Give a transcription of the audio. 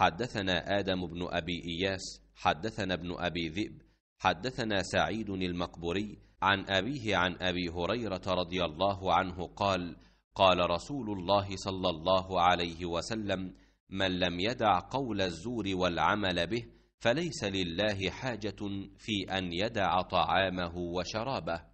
حدثنا آدم بن أبي إياس حدثنا ابن أبي ذئب حدثنا سعيد المقبري عن أبيه عن أبي هريرة رضي الله عنه قال قال رسول الله صلى الله عليه وسلم من لم يدع قول الزور والعمل به فليس لله حاجة في أن يدع طعامه وشرابه